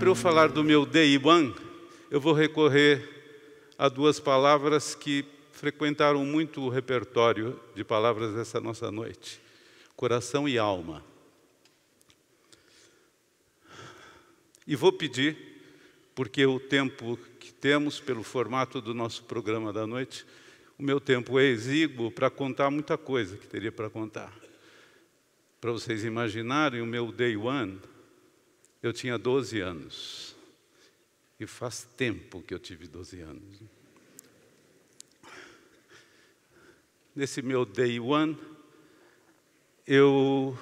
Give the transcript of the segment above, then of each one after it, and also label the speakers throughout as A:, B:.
A: para eu falar do meu Day One, eu vou recorrer a duas palavras que frequentaram muito o repertório de palavras dessa nossa noite: coração e alma. E vou pedir, porque o tempo que temos, pelo formato do nosso programa da noite, o meu tempo é exíguo para contar muita coisa que teria para contar. Para vocês imaginarem, o meu day one eu tinha 12 anos. E faz tempo que eu tive 12 anos. Nesse meu day one, eu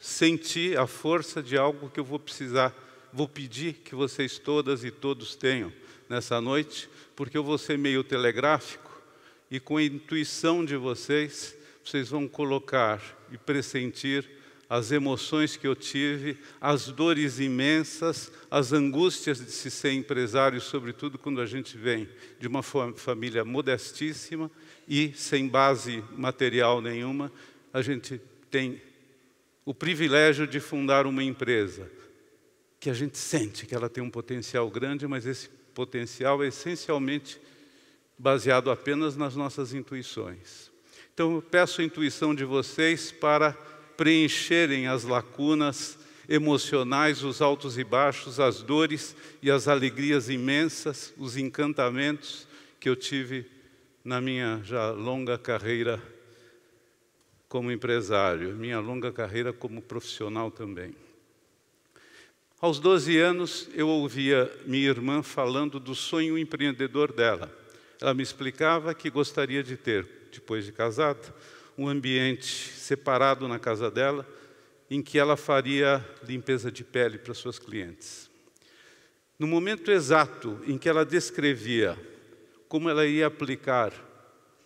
A: senti a força de algo que eu vou precisar, vou pedir que vocês todas e todos tenham nessa noite, porque eu vou ser meio telegráfico e com a intuição de vocês, vocês vão colocar e pressentir as emoções que eu tive, as dores imensas, as angústias de se ser empresário, sobretudo quando a gente vem de uma família modestíssima e sem base material nenhuma, a gente tem o privilégio de fundar uma empresa que a gente sente que ela tem um potencial grande, mas esse potencial é essencialmente baseado apenas nas nossas intuições. Então eu peço a intuição de vocês para preencherem as lacunas emocionais, os altos e baixos, as dores e as alegrias imensas, os encantamentos que eu tive na minha já longa carreira como empresário, minha longa carreira como profissional também. Aos 12 anos, eu ouvia minha irmã falando do sonho empreendedor dela. Ela me explicava que gostaria de ter, depois de casada, um ambiente separado na casa dela, em que ela faria limpeza de pele para suas clientes. No momento exato em que ela descrevia como ela ia aplicar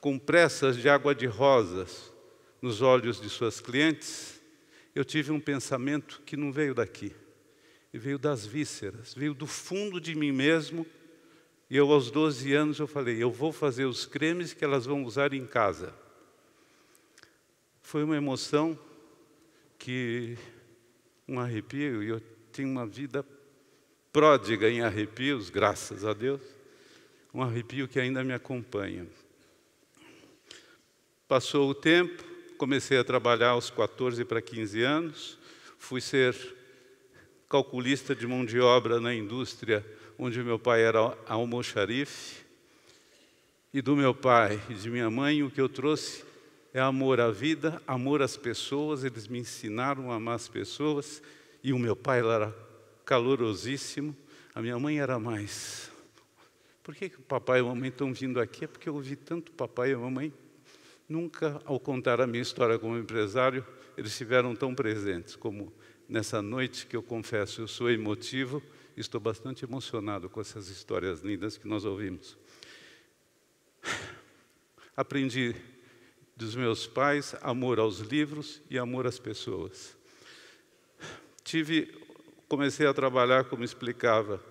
A: compressas de água de rosas nos olhos de suas clientes, eu tive um pensamento que não veio daqui, veio das vísceras, veio do fundo de mim mesmo. E eu, aos 12 anos, eu falei: eu vou fazer os cremes que elas vão usar em casa. Foi uma emoção que um arrepio, e eu tenho uma vida pródiga em arrepios, graças a Deus, um arrepio que ainda me acompanha. Passou o tempo, comecei a trabalhar aos 14 para 15 anos, fui ser calculista de mão de obra na indústria onde meu pai era almoxarife, e do meu pai e de minha mãe, o que eu trouxe é amor à vida, amor às pessoas. Eles me ensinaram a amar as pessoas. E o meu pai era calorosíssimo, a minha mãe era mais. Por que, que o papai e a mamãe estão vindo aqui? É porque eu ouvi tanto papai e a mamãe. Nunca, ao contar a minha história como empresário, eles estiveram tão presentes como nessa noite que eu confesso, eu sou emotivo, estou bastante emocionado com essas histórias lindas que nós ouvimos. Aprendi dos meus pais, amor aos livros e amor às pessoas. Tive, comecei a trabalhar, como explicava,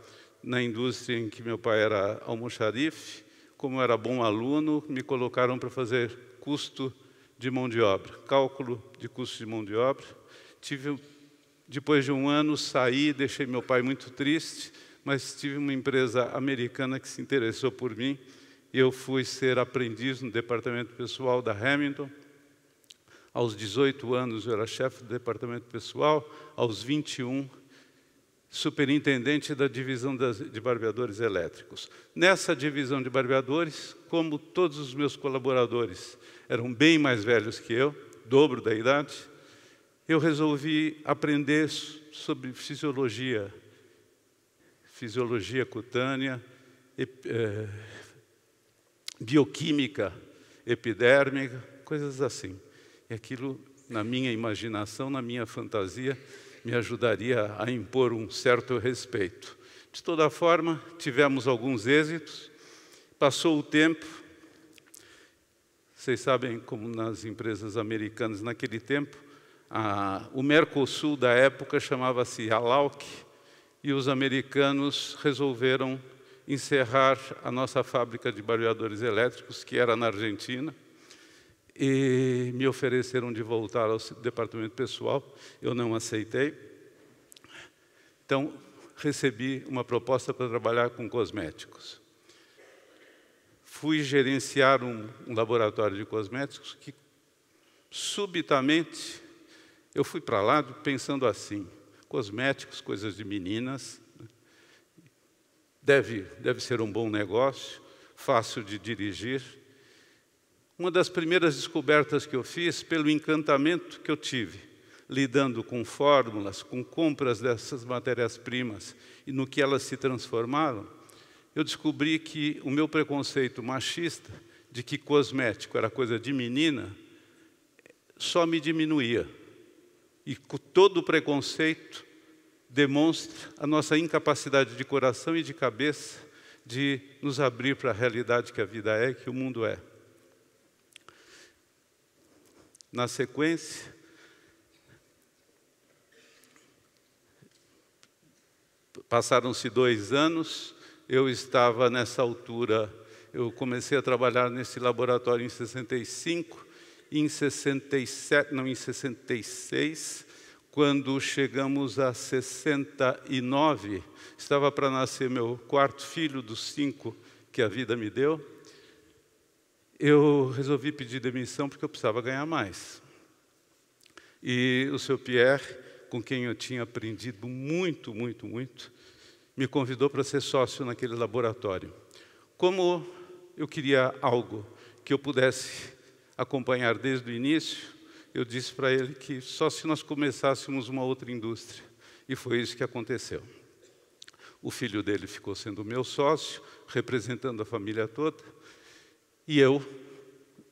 A: na indústria em que meu pai era almoxarife. Como era bom aluno, me colocaram para fazer custo de mão de obra, cálculo de custo de mão de obra. Tive, depois de um ano, saí, deixei meu pai muito triste, mas tive uma empresa americana que se interessou por mim eu fui ser aprendiz no departamento pessoal da Hamilton. Aos 18 anos eu era chefe do departamento pessoal, aos 21 superintendente da divisão de barbeadores elétricos. Nessa divisão de barbeadores, como todos os meus colaboradores eram bem mais velhos que eu, dobro da idade, eu resolvi aprender sobre fisiologia, fisiologia cutânea, eh, bioquímica epidérmica, coisas assim. E aquilo, na minha imaginação, na minha fantasia, me ajudaria a impor um certo respeito. De toda forma, tivemos alguns êxitos, passou o tempo. Vocês sabem como nas empresas americanas naquele tempo, a, o Mercosul da época chamava-se ALAUC e os americanos resolveram encerrar a nossa fábrica de barbeadores elétricos, que era na Argentina, e me ofereceram de voltar ao departamento pessoal. Eu não aceitei. Então, recebi uma proposta para trabalhar com cosméticos. Fui gerenciar um, um laboratório de cosméticos que, subitamente, eu fui para lá pensando assim: cosméticos, coisas de meninas, deve, deve ser um bom negócio, fácil de dirigir. Uma das primeiras descobertas que eu fiz, pelo encantamento que eu tive, lidando com fórmulas, com compras dessas matérias-primas e no que elas se transformaram, eu descobri que o meu preconceito machista de que cosmético era coisa de menina só me diminuía. E todo o preconceito demonstra a nossa incapacidade de coração e de cabeça de nos abrir para a realidade que a vida é, que o mundo é. Na sequência, passaram-se dois anos, eu estava nessa altura, eu comecei a trabalhar nesse laboratório em 65, em 67, não, em 66, quando chegamos a 69, estava para nascer meu quarto filho dos cinco que a vida me deu, eu resolvi pedir demissão porque eu precisava ganhar mais. E o seu Pierre, com quem eu tinha aprendido muito, muito, muito, me convidou para ser sócio naquele laboratório. Como eu queria algo que eu pudesse acompanhar desde o início, eu disse para ele que só se nós começássemos uma outra indústria. E foi isso que aconteceu. O filho dele ficou sendo meu sócio, representando a família toda, e eu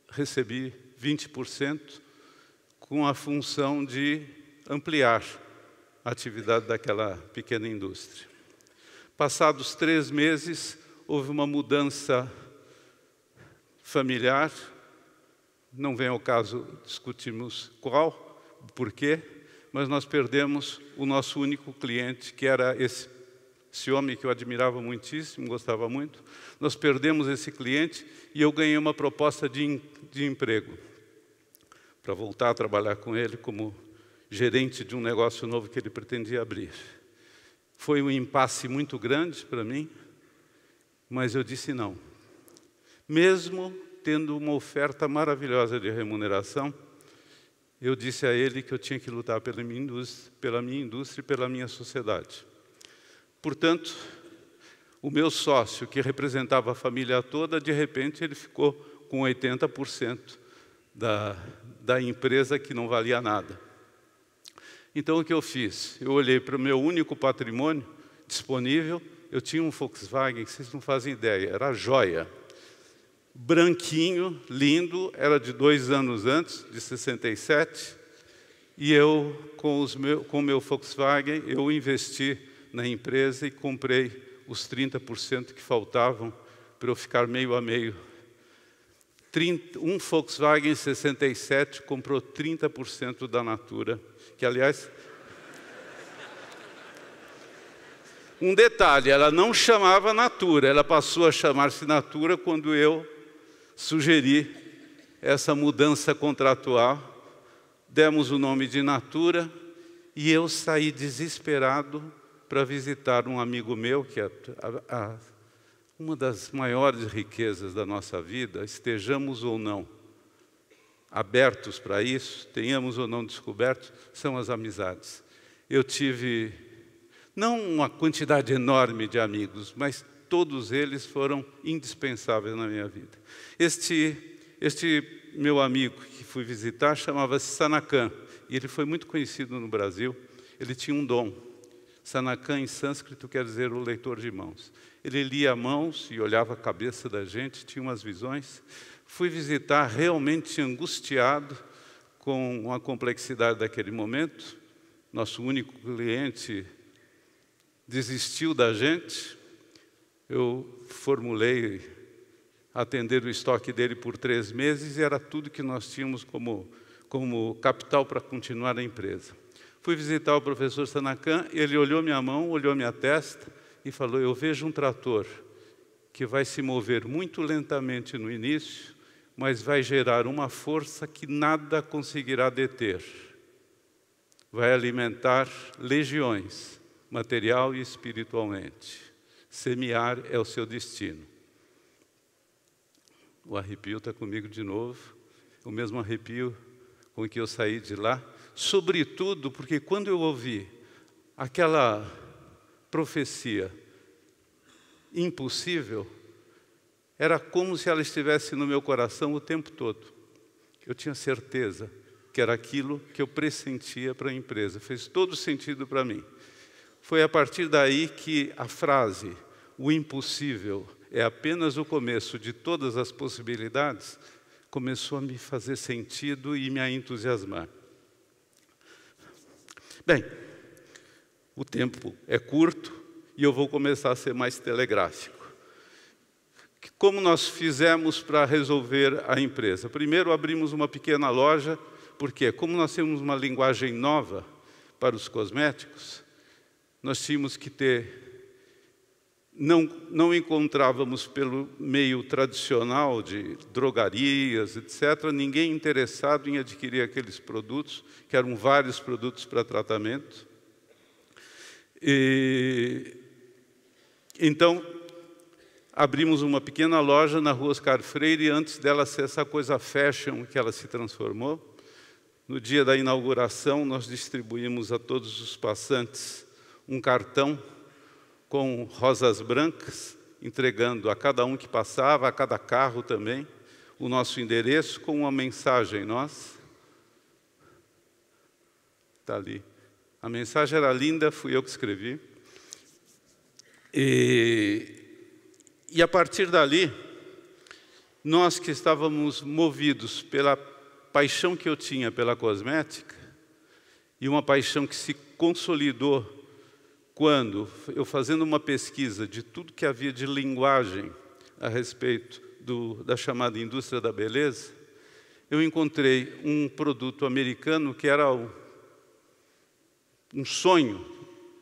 A: recebi 20% com a função de ampliar a atividade daquela pequena indústria. Passados três meses, houve uma mudança familiar, não vem ao caso discutirmos qual, por quê, mas nós perdemos o nosso único cliente, que era esse, esse homem que eu admirava muitíssimo, gostava muito. Nós perdemos esse cliente e eu ganhei uma proposta de, de emprego para voltar a trabalhar com ele como gerente de um negócio novo que ele pretendia abrir. Foi um impasse muito grande para mim, mas eu disse não. Mesmo tendo uma oferta maravilhosa de remuneração, eu disse a ele que eu tinha que lutar pela minha indústria, pela minha, indústria e pela minha sociedade. Portanto, o meu sócio, que representava a família toda, de repente ele ficou com 80% da, da empresa que não valia nada. Então o que eu fiz? Eu olhei para o meu único patrimônio disponível, eu tinha um Volkswagen, que vocês não fazem ideia, era joia branquinho, lindo, era de dois anos antes, de 67, e eu, com o meu, meu Volkswagen, eu investi na empresa e comprei os 30% que faltavam para eu ficar meio a meio. um Volkswagen 67 comprou 30% da Natura, que, aliás, Um detalhe, ela não chamava Natura, ela passou a chamar-se Natura quando eu sugerir essa mudança contratual. Demos o nome de Natura e eu saí desesperado para visitar um amigo meu que é a, a, uma das maiores riquezas da nossa vida, estejamos ou não abertos para isso, tenhamos ou não descoberto, são as amizades. Eu tive não uma quantidade enorme de amigos, mas todos eles foram indispensáveis na minha vida. Este, este meu amigo que fui visitar chamava-se Sanakan, e ele foi muito conhecido no Brasil. Ele tinha um dom. Sanakan em sânscrito quer dizer o leitor de mãos. Ele lia mãos e olhava a cabeça da gente, tinha umas visões. Fui visitar realmente angustiado com a complexidade daquele momento. Nosso único cliente desistiu da gente, eu formulei atender o estoque dele por três meses e era tudo que nós tínhamos como, como capital para continuar a empresa. Fui visitar o professor Sanacan, ele olhou minha mão, olhou minha testa e falou: Eu vejo um trator que vai se mover muito lentamente no início, mas vai gerar uma força que nada conseguirá deter. Vai alimentar legiões, material e espiritualmente. Semear é o seu destino. O arrepio está comigo de novo, o mesmo arrepio com que eu saí de lá, sobretudo porque quando eu ouvi aquela profecia impossível, era como se ela estivesse no meu coração o tempo todo. Eu tinha certeza que era aquilo que eu pressentia para a empresa, fez todo sentido para mim. Foi a partir daí que a frase o impossível é apenas o começo de todas as possibilidades começou a me fazer sentido e me a entusiasmar. Bem, o tempo é curto e eu vou começar a ser mais telegráfico. Como nós fizemos para resolver a empresa? Primeiro, abrimos uma pequena loja, porque, como nós temos uma linguagem nova para os cosméticos, nós tínhamos que ter. Não, não encontrávamos pelo meio tradicional de drogarias, etc., ninguém interessado em adquirir aqueles produtos, que eram vários produtos para tratamento. E, então, abrimos uma pequena loja na rua Oscar Freire, antes dela ser essa coisa fashion que ela se transformou. No dia da inauguração, nós distribuímos a todos os passantes um cartão com rosas brancas, entregando a cada um que passava, a cada carro também, o nosso endereço com uma mensagem. Nós. Está ali. A mensagem era linda, fui eu que escrevi. E, e a partir dali, nós que estávamos movidos pela paixão que eu tinha pela cosmética, e uma paixão que se consolidou quando eu fazendo uma pesquisa de tudo que havia de linguagem a respeito do, da chamada indústria da beleza, eu encontrei um produto americano que era um, um sonho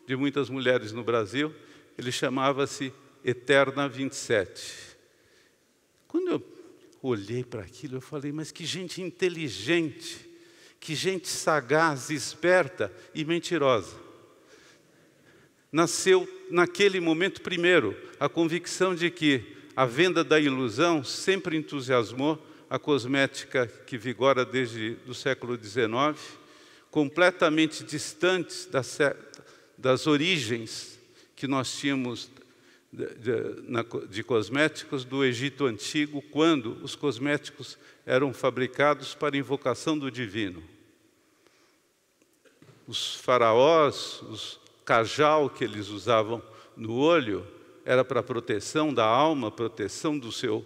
A: de muitas mulheres no Brasil. Ele chamava-se Eterna 27. Quando eu olhei para aquilo, eu falei, mas que gente inteligente, que gente sagaz, esperta e mentirosa nasceu naquele momento primeiro a convicção de que a venda da ilusão sempre entusiasmou a cosmética que vigora desde o século XIX, completamente distantes das, das origens que nós tínhamos de, de, de cosméticos do Egito Antigo, quando os cosméticos eram fabricados para invocação do divino. Os faraós, os cajal que eles usavam no olho era para proteção da alma, proteção do seu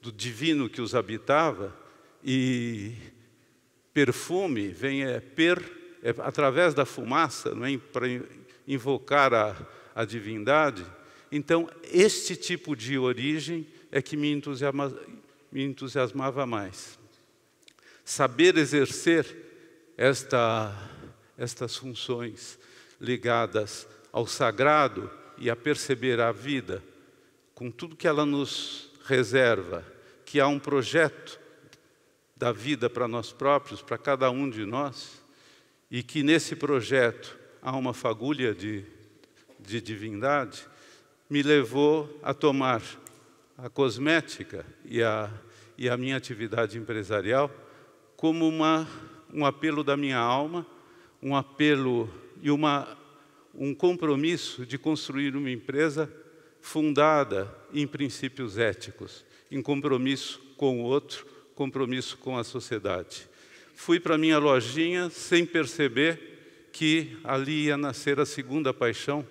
A: do divino que os habitava e perfume vem é per é através da fumaça, não é para invocar a, a divindade. Então, este tipo de origem é que me entusiasmava, me entusiasmava mais. Saber exercer esta, estas funções, ligadas ao sagrado e a perceber a vida com tudo que ela nos reserva, que há um projeto da vida para nós próprios, para cada um de nós, e que nesse projeto há uma fagulha de, de divindade, me levou a tomar a cosmética e a, e a minha atividade empresarial como uma, um apelo da minha alma, um apelo e uma, um compromisso de construir uma empresa fundada em princípios éticos, em compromisso com o outro, compromisso com a sociedade. Fui para minha lojinha sem perceber que ali ia nascer a segunda paixão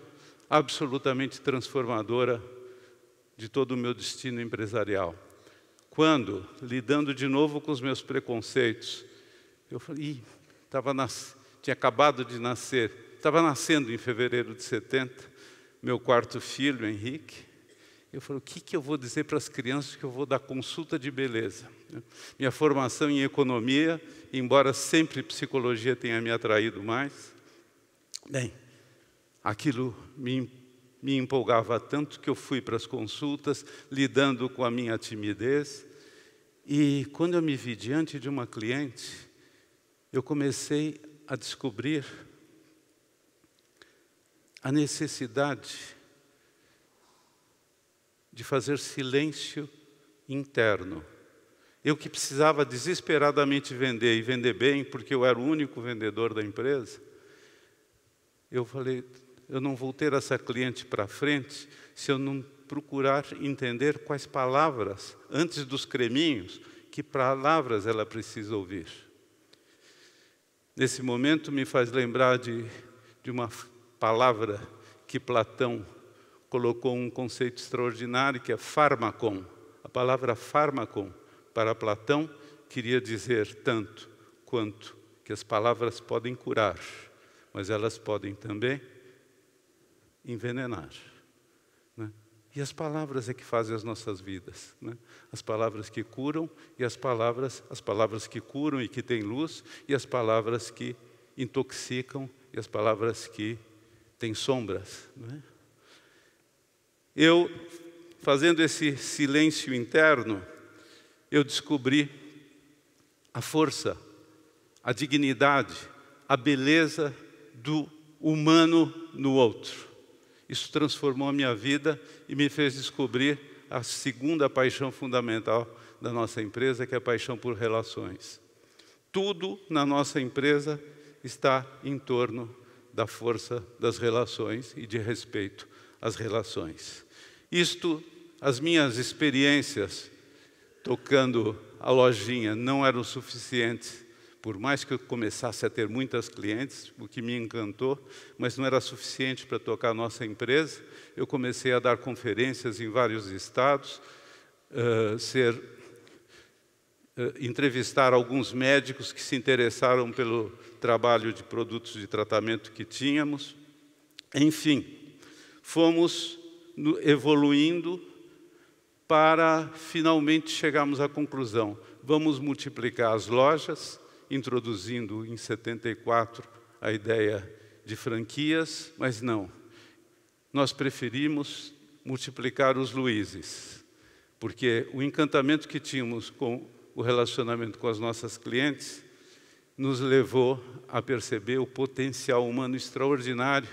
A: absolutamente transformadora de todo o meu destino empresarial. Quando, lidando de novo com os meus preconceitos, eu falei, estava nas tinha acabado de nascer, estava nascendo em fevereiro de 70, meu quarto filho, Henrique. Eu falei, o que, que eu vou dizer para as crianças que eu vou dar consulta de beleza? Minha formação em economia, embora sempre psicologia tenha me atraído mais, bem, aquilo me, me empolgava tanto que eu fui para as consultas, lidando com a minha timidez. E quando eu me vi diante de uma cliente, eu comecei a descobrir a necessidade de fazer silêncio interno. Eu que precisava desesperadamente vender e vender bem, porque eu era o único vendedor da empresa, eu falei: eu não vou ter essa cliente para frente se eu não procurar entender quais palavras, antes dos creminhos, que palavras ela precisa ouvir nesse momento me faz lembrar de, de uma palavra que Platão colocou um conceito extraordinário que é fármacon. A palavra fármacon para Platão queria dizer tanto quanto que as palavras podem curar, mas elas podem também envenenar. E as palavras é que fazem as nossas vidas, né? as palavras que curam e as palavras, as palavras que curam e que têm luz e as palavras que intoxicam e as palavras que têm sombras. Né? Eu, fazendo esse silêncio interno, eu descobri a força, a dignidade, a beleza do humano no outro. Isso transformou a minha vida e me fez descobrir a segunda paixão fundamental da nossa empresa, que é a paixão por relações. Tudo na nossa empresa está em torno da força das relações e de respeito às relações. Isto, as minhas experiências tocando a lojinha não eram suficientes por mais que eu começasse a ter muitas clientes, o que me encantou, mas não era suficiente para tocar a nossa empresa, eu comecei a dar conferências em vários estados, uh, ser entrevistar alguns médicos que se interessaram pelo trabalho de produtos de tratamento que tínhamos. Enfim, fomos evoluindo para finalmente chegarmos à conclusão: vamos multiplicar as lojas, introduzindo em 74 a ideia de franquias, mas não. Nós preferimos multiplicar os Luizes, porque o encantamento que tínhamos com o relacionamento com as nossas clientes nos levou a perceber o potencial humano extraordinário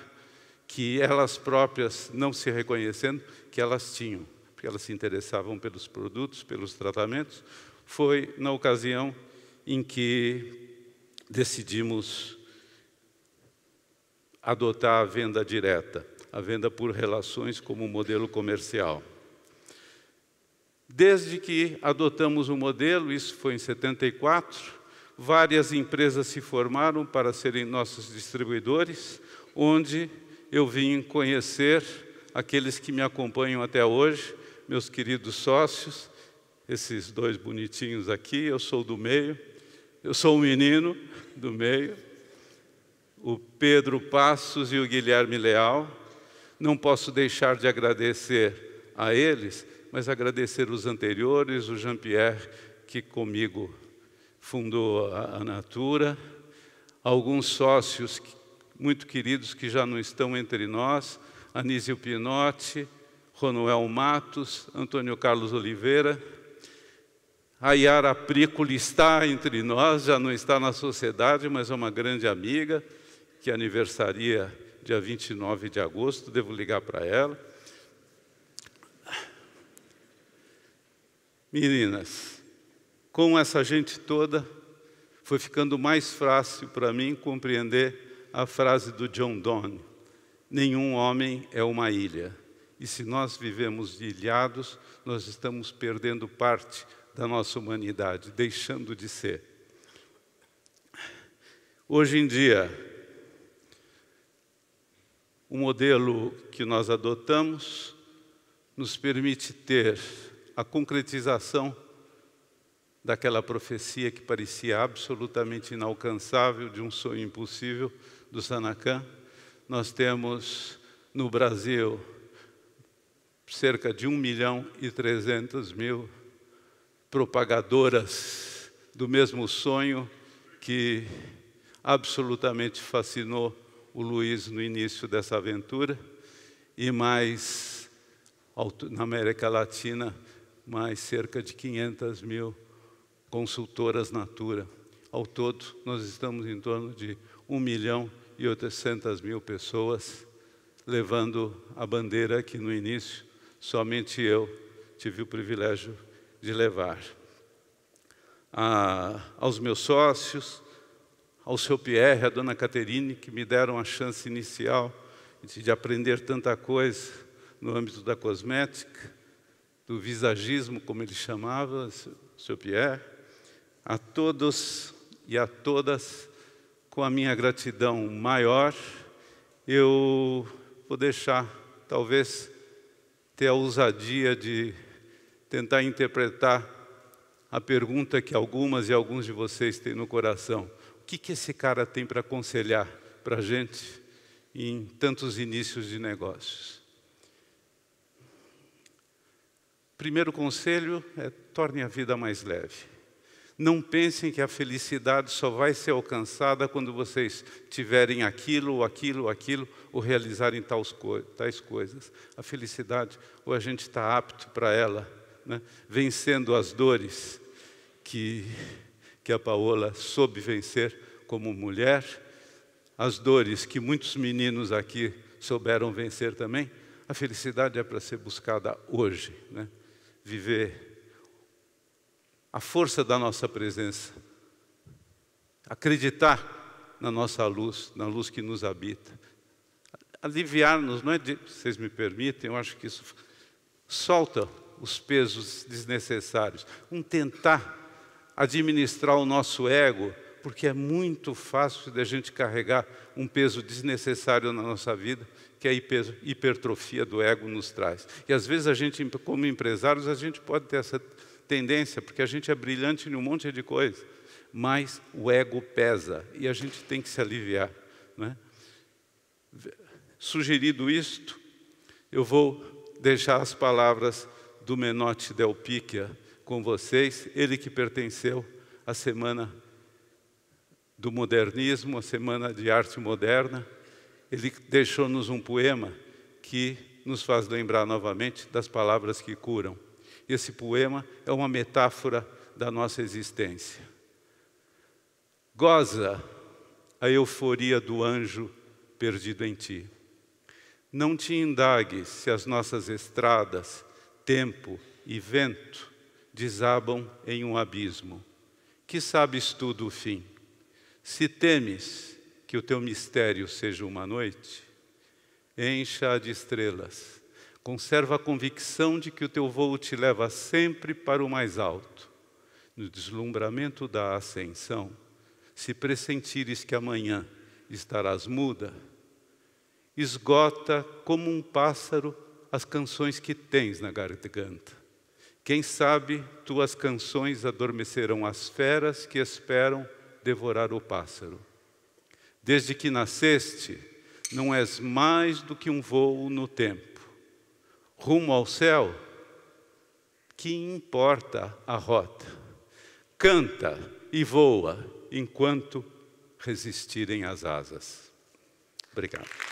A: que elas próprias, não se reconhecendo, que elas tinham, porque elas se interessavam pelos produtos, pelos tratamentos. Foi, na ocasião, em que decidimos adotar a venda direta, a venda por relações como modelo comercial. Desde que adotamos o modelo, isso foi em 74, várias empresas se formaram para serem nossos distribuidores, onde eu vim conhecer aqueles que me acompanham até hoje, meus queridos sócios, esses dois bonitinhos aqui, eu sou do meio, eu sou o menino do meio, o Pedro Passos e o Guilherme Leal. Não posso deixar de agradecer a eles, mas agradecer os anteriores, o Jean-Pierre, que comigo fundou a Natura, alguns sócios muito queridos que já não estão entre nós, Anísio Pinotti, Ronoel Matos, Antônio Carlos Oliveira, a Yara Prícoli está entre nós, já não está na sociedade, mas é uma grande amiga que aniversaria dia 29 de agosto, devo ligar para ela. Meninas, com essa gente toda, foi ficando mais fácil para mim compreender a frase do John Donne: Nenhum homem é uma ilha. E se nós vivemos ilhados, nós estamos perdendo parte da nossa humanidade, deixando de ser. Hoje em dia, o modelo que nós adotamos nos permite ter a concretização daquela profecia que parecia absolutamente inalcançável, de um sonho impossível do Sanacã. Nós temos no Brasil cerca de 1 milhão e 300 mil propagadoras do mesmo sonho que absolutamente fascinou o Luiz no início dessa aventura e mais na América Latina mais cerca de 500 mil consultoras Natura. Ao todo, nós estamos em torno de 1 milhão e 800 mil pessoas levando a bandeira que no início somente eu tive o privilégio de levar a, aos meus sócios, ao seu Pierre, à dona Caterine, que me deram a chance inicial de aprender tanta coisa no âmbito da cosmética, do visagismo, como ele chamava, seu Pierre, a todos e a todas, com a minha gratidão maior, eu vou deixar, talvez, ter a ousadia de tentar interpretar a pergunta que algumas e alguns de vocês têm no coração: o que, que esse cara tem para aconselhar para a gente em tantos inícios de negócios? Primeiro conselho é torne a vida mais leve. Não pensem que a felicidade só vai ser alcançada quando vocês tiverem aquilo, aquilo, aquilo, ou realizarem tais coisas. A felicidade, ou a gente está apto para ela, né, vencendo as dores que, que a Paola soube vencer como mulher, as dores que muitos meninos aqui souberam vencer também. A felicidade é para ser buscada hoje, né? viver a força da nossa presença, acreditar na nossa luz, na luz que nos habita, aliviar-nos, não é? De, vocês me permitem, eu acho que isso solta os pesos desnecessários, um tentar administrar o nosso ego, porque é muito fácil da gente carregar um peso desnecessário na nossa vida, que a hipertrofia do ego nos traz. E às vezes a gente, como empresários, a gente pode ter essa tendência, porque a gente é brilhante em um monte de coisa, mas o ego pesa e a gente tem que se aliviar. É? Sugerido isto, eu vou deixar as palavras do Menotti Delpíquia com vocês, ele que pertenceu à Semana do Modernismo, à Semana de Arte Moderna. Ele deixou-nos um poema que nos faz lembrar novamente das palavras que curam. Esse poema é uma metáfora da nossa existência. Goza a euforia do anjo perdido em ti. Não te indagues se as nossas estradas tempo e vento desabam em um abismo. Que sabes tu do fim? Se temes que o teu mistério seja uma noite, encha-a de estrelas. Conserva a convicção de que o teu voo te leva sempre para o mais alto. No deslumbramento da ascensão, se pressentires que amanhã estarás muda, esgota como um pássaro as canções que tens na garganta. Quem sabe tuas canções adormecerão as feras que esperam devorar o pássaro. Desde que nasceste, não és mais do que um vôo no tempo. Rumo ao céu, que importa a rota? Canta e voa enquanto resistirem as asas. Obrigado.